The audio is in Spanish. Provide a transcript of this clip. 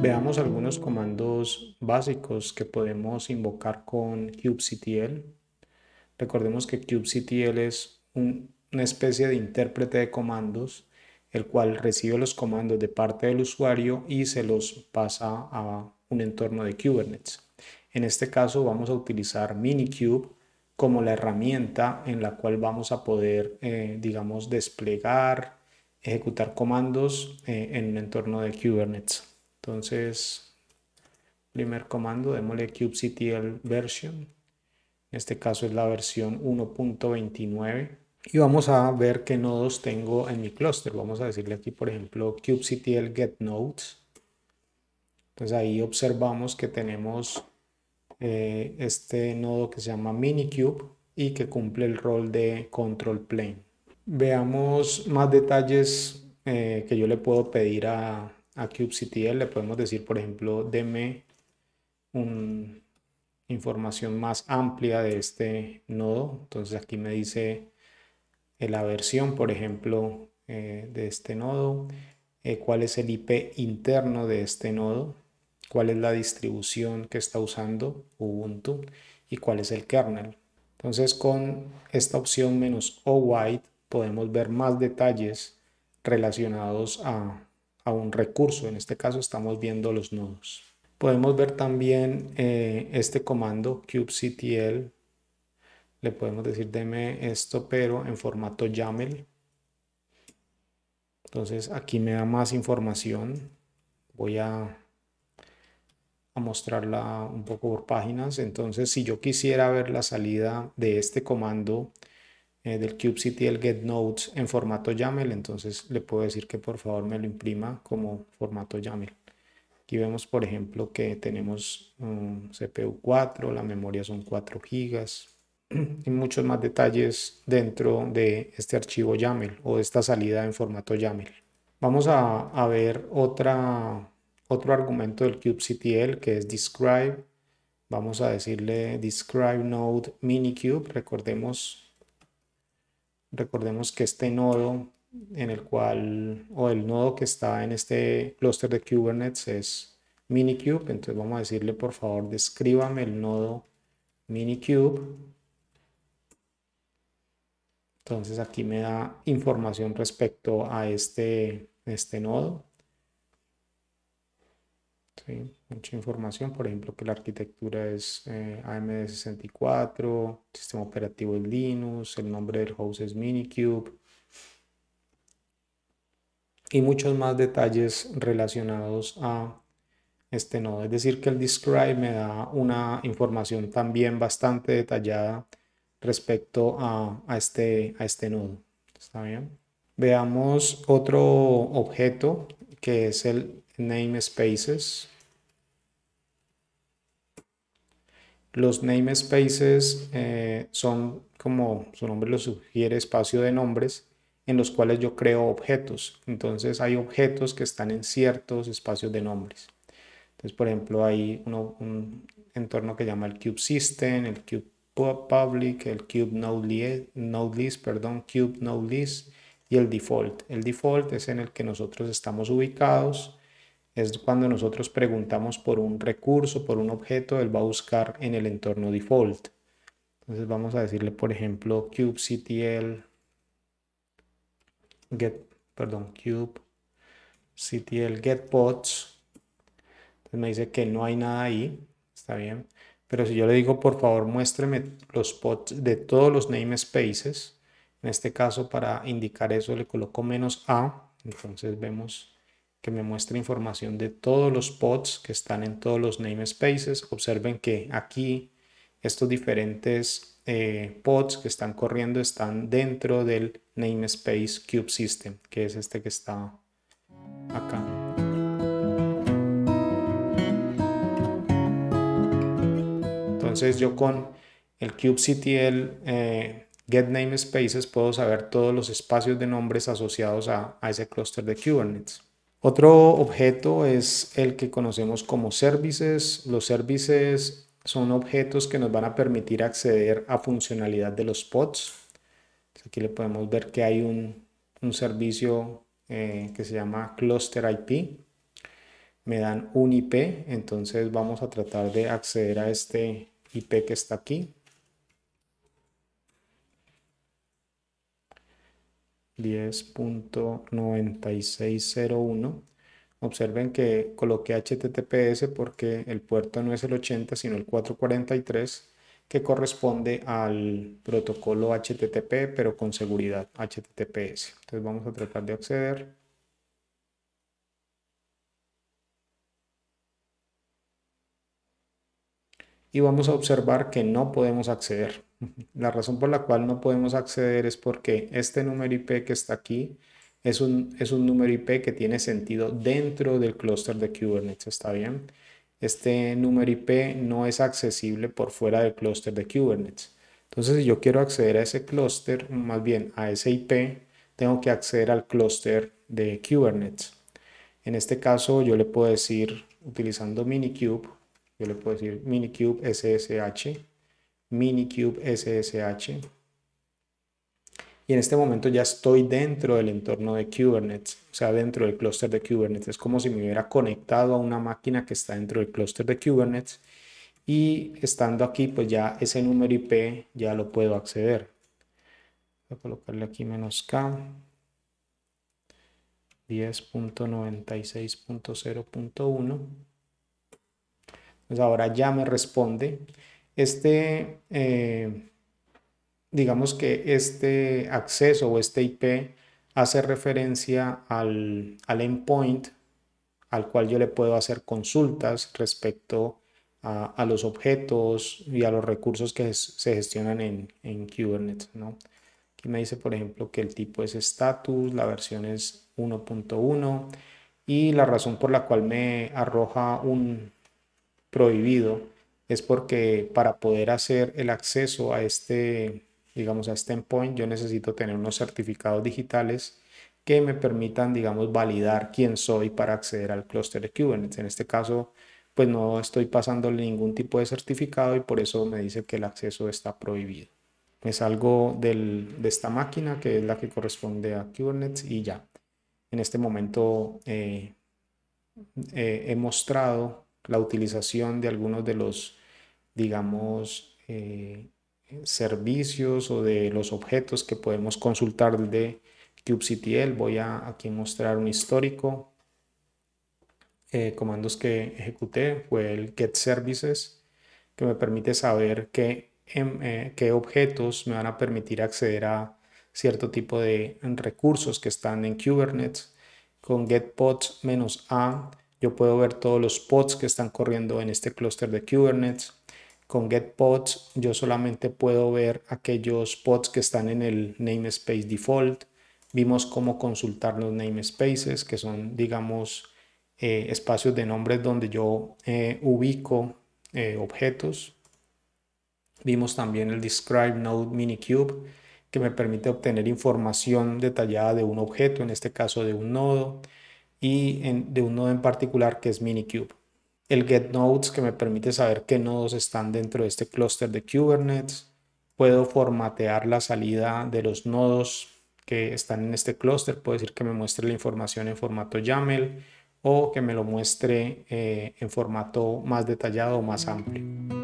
Veamos algunos comandos básicos que podemos invocar con kubectl. Recordemos que kubectl es una especie de intérprete de comandos, el cual recibe los comandos de parte del usuario y se los pasa a un entorno de Kubernetes. En este caso vamos a utilizar Minikube como la herramienta en la cual vamos a poder, eh, digamos, desplegar, ejecutar comandos eh, en un entorno de Kubernetes. Entonces, primer comando, démosle kubectl version. En este caso es la versión 1.29. Y vamos a ver qué nodos tengo en mi cluster, Vamos a decirle aquí, por ejemplo, kubectl get nodes. Entonces ahí observamos que tenemos eh, este nodo que se llama minikube y que cumple el rol de control plane. Veamos más detalles eh, que yo le puedo pedir a, a kubectl le podemos decir, por ejemplo, deme información más amplia de este nodo. Entonces aquí me dice la versión, por ejemplo, eh, de este nodo, eh, cuál es el IP interno de este nodo, cuál es la distribución que está usando Ubuntu y cuál es el kernel. Entonces con esta opción menos "o white" podemos ver más detalles relacionados a a un recurso. En este caso estamos viendo los nodos. Podemos ver también eh, este comando kubectl. Le podemos decir deme esto pero en formato YAML. Entonces aquí me da más información. Voy a mostrarla un poco por páginas. Entonces si yo quisiera ver la salida de este comando eh, del kubectl el get nodes en formato YAML, entonces le puedo decir que por favor me lo imprima como formato YAML. Aquí vemos, por ejemplo, que tenemos un CPU 4, la memoria son 4 gigas y muchos más detalles dentro de este archivo YAML o esta salida en formato YAML. Vamos a, a ver otra, otro argumento del kubectl que es describe. Vamos a decirle describe node minikube. Recordemos Recordemos que este nodo en el cual, o el nodo que está en este cluster de Kubernetes es minikube, entonces vamos a decirle por favor descríbame el nodo minikube. Entonces aquí me da información respecto a este, este nodo mucha información, por ejemplo, que la arquitectura es eh, AMD64, sistema operativo es Linux, el nombre del host es Minikube y muchos más detalles relacionados a este nodo. Es decir, que el describe me da una información también bastante detallada respecto a, este, a este nodo. ¿Está bien? Veamos otro objeto que es el namespaces. Los namespaces eh, son, como su nombre lo sugiere, espacio de nombres en los cuales yo creo objetos. Entonces hay objetos que están en ciertos espacios de nombres. Entonces, por ejemplo, hay un entorno que llama el Cube System, el Cube Public, el Cube no perdón, Cube Node List y el Default. El Default es en el que nosotros estamos ubicados es cuando nosotros preguntamos por un recurso, por un objeto, él va a buscar en el entorno default. Entonces vamos a decirle, por ejemplo, kubectl get, perdón, kubectl get Entonces me dice que no hay nada ahí, está bien. Pero si yo le digo, por favor, muéstreme los pods de todos los namespaces, en este caso para indicar eso le coloco menos a, entonces vemos que me muestre información de todos los pods que están en todos los namespaces. Observen que aquí estos diferentes eh, pods que están corriendo están dentro del namespace cube system, que es este que está acá. Entonces yo con el kubectl eh, get namespaces puedo saber todos los espacios de nombres asociados a, a ese cluster de Kubernetes. Otro objeto es el que conocemos como services. Los services son objetos que nos van a permitir acceder a funcionalidad de los pods. Aquí le podemos ver que hay un, servicio eh, que se llama Cluster IP. Me dan un IP, entonces vamos a tratar de acceder a este IP que está aquí. 10.9601. Observen que coloqué HTTPS porque el puerto no es el 80, sino el 443, que corresponde al protocolo HTTP, pero con seguridad HTTPS. Entonces vamos a tratar de acceder. y vamos a observar que no podemos acceder. La razón por la cual no podemos acceder es porque este número IP que está aquí es un, es un número IP que tiene sentido dentro del clúster de Kubernetes, ¿está bien? Este número IP no es accesible por fuera del clúster de Kubernetes. Entonces, si yo quiero acceder a ese clúster, más bien a ese IP, tengo que acceder al clúster de Kubernetes. En este caso, yo le puedo decir, utilizando Minikube, yo le puedo decir minikube ssh, minikube ssh. Y en este momento ya estoy dentro del entorno de Kubernetes, o sea, dentro del clúster de Kubernetes. Es como si me hubiera conectado a una máquina que está dentro del clúster de Kubernetes. Y estando aquí, pues ya ese número IP ya lo puedo acceder. Voy a colocarle aquí menos K. 10.96.0.1 pues ahora ya me responde. Este, eh, digamos que este acceso o este IP hace referencia al, al endpoint al cual yo le puedo hacer consultas respecto a, los objetos y a los recursos que se gestionan en, en Kubernetes. Aquí me dice, por ejemplo, que el tipo es status, la versión es 1.1 y la razón por la cual me arroja un, prohibido es porque para poder hacer el acceso a este, digamos, a este endpoint, yo necesito tener unos certificados digitales que me permitan, digamos, validar quién soy para acceder al clúster de Kubernetes. En este caso, pues no estoy pasando ningún tipo de certificado y por eso me dice que el acceso está prohibido. Es algo de esta máquina que es la que corresponde a Kubernetes y ya. En este momento eh, eh, he mostrado la utilización de algunos de los, digamos, eh, servicios o de los objetos que podemos consultar de kubectl. Voy a aquí mostrar un histórico. Eh, comandos que ejecuté fue el get services que me permite saber qué, em, eh, qué objetos me van a permitir acceder a cierto tipo de recursos que están en Kubernetes. Con get a yo puedo ver todos los pods que están corriendo en este clúster de Kubernetes. Con get pods yo solamente puedo ver aquellos pods que están en el namespace default. Vimos cómo consultar los namespaces, que son, digamos, eh, espacios de nombres donde yo eh, ubico eh, objetos. Vimos también el Describe Node Minikube, que me permite obtener información detallada de un objeto, en este caso de un nodo y de un nodo en particular que es Minikube. El get nodes que me permite saber qué nodos están dentro de este clúster de Kubernetes. Puedo formatear la salida de los nodos que están en este clúster. Puedo decir que me muestre la información en formato YAML o que me lo muestre eh, en formato más detallado o más amplio.